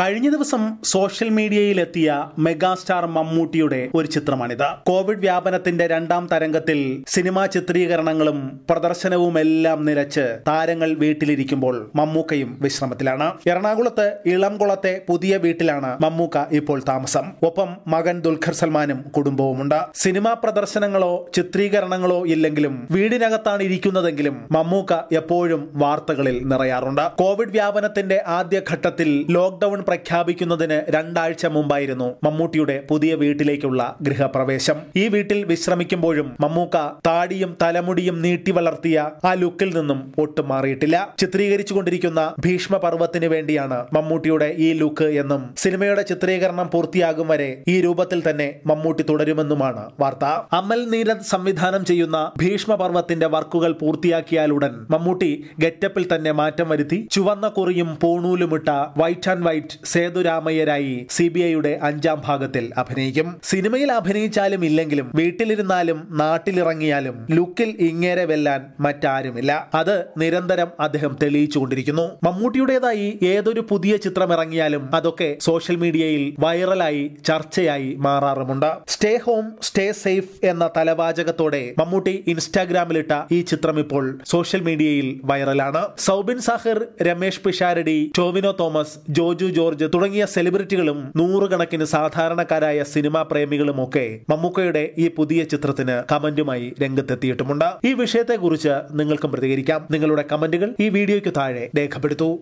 കഴിഞ്ഞ ദിവസം സോഷ്യൽ മീഡിയയിൽ എത്തിയ മെഗാസ്റ്റാർ മമ്മൂട്ടിയുടെ ഒരു ചിത്രമാണിത് കോവിഡ് വ്യാപനത്തിന്റെ രണ്ടാം തരംഗത്തിൽ സിനിമാ ചിത്രീകരണങ്ങളും പ്രദർശനവും എല്ലാം നിലച്ച് താരങ്ങൾ വീട്ടിലിരിക്കുമ്പോൾ മമ്മൂക്കയും വിശ്രമത്തിലാണ് എറണാകുളത്ത് ഇളംകുളത്തെ പുതിയ വീട്ടിലാണ് മമ്മൂക്ക ഇപ്പോൾ താമസം ഒപ്പം മകൻ ദുൽഖർ സൽമാനും കുടുംബവുമുണ്ട് സിനിമാ പ്രദർശനങ്ങളോ ചിത്രീകരണങ്ങളോ ഇല്ലെങ്കിലും വീടിനകത്താണ് ഇരിക്കുന്നതെങ്കിലും മമ്മൂക്ക എപ്പോഴും വാർത്തകളിൽ നിറയാറുണ്ട് കോവിഡ് വ്യാപനത്തിന്റെ ആദ്യഘട്ടത്തിൽ ലോക്ഡൌൺ പ്രഖ്യാപിക്കുന്നതിന് രണ്ടാഴ്ച മുമ്പായിരുന്നു മമ്മൂട്ടിയുടെ പുതിയ വീട്ടിലേക്കുള്ള ഗൃഹപ്രവേശം ഈ വീട്ടിൽ വിശ്രമിക്കുമ്പോഴും മമ്മൂക്ക താടിയും തലമുടിയും നീട്ടി വളർത്തിയ ആ ലുക്കിൽ നിന്നും ഒട്ടും മാറിയിട്ടില്ല ചിത്രീകരിച്ചുകൊണ്ടിരിക്കുന്ന ഭീഷ്മ പർവ്വത്തിന് വേണ്ടിയാണ് മമ്മൂട്ടിയുടെ ഈ ലുക്ക് എന്നും സിനിമയുടെ ചിത്രീകരണം പൂർത്തിയാകും വരെ ഈ രൂപത്തിൽ തന്നെ മമ്മൂട്ടി തുടരുമെന്നുമാണ് വാർത്ത അമൽ നീരദ് സംവിധാനം ചെയ്യുന്ന ഭീഷ്മ പർവ്വത്തിന്റെ വർക്കുകൾ പൂർത്തിയാക്കിയാലുടൻ മമ്മൂട്ടി ഗെറ്റപ്പിൽ തന്നെ മാറ്റം വരുത്തി ചുവന്ന കുറിയും പോണൂലുമിട്ട വൈറ്റ് ആൻഡ് വൈറ്റ് സേതുരാമയ്യരായി സി ബി ഐയുടെ അഞ്ചാം ഭാഗത്തിൽ അഭിനയിക്കും സിനിമയിൽ അഭിനയിച്ചാലും ഇല്ലെങ്കിലും വീട്ടിലിരുന്നാലും നാട്ടിലിറങ്ങിയാലും ലുക്കിൽ ഇങ്ങേരെ വെല്ലാൻ മറ്റാരുമില്ല അത് നിരന്തരം അദ്ദേഹം തെളിയിച്ചുകൊണ്ടിരിക്കുന്നു മമ്മൂട്ടിയുടേതായി ഏതൊരു പുതിയ ചിത്രം ഇറങ്ങിയാലും അതൊക്കെ സോഷ്യൽ മീഡിയയിൽ വൈറലായി ചർച്ചയായി മാറാറുമുണ്ട് സ്റ്റേ ഹോം സ്റ്റേ സേഫ് എന്ന തലവാചകത്തോടെ മമ്മൂട്ടി ഇൻസ്റ്റാഗ്രാമിലിട്ട ഈ ചിത്രം ഇപ്പോൾ സോഷ്യൽ മീഡിയയിൽ വൈറലാണ് സൗബിൻ സാഹിർ രമേഷ് പിഷാരടി ടോവിനോ തോമസ് ജോജു ജോർജ് തുടങ്ങിയ സെലിബ്രിറ്റികളും നൂറുകണക്കിന് സാധാരണക്കാരായ സിനിമാ പ്രേമികളുമൊക്കെ മമ്മൂക്കയുടെ ഈ പുതിയ ചിത്രത്തിന് കമന്റുമായി രംഗത്തെത്തിയിട്ടുമുണ്ട് ഈ വിഷയത്തെക്കുറിച്ച് നിങ്ങൾക്കും പ്രതികരിക്കാം നിങ്ങളുടെ കമന്റുകൾ ഈ വീഡിയോയ്ക്ക് താഴെ രേഖപ്പെടുത്തൂ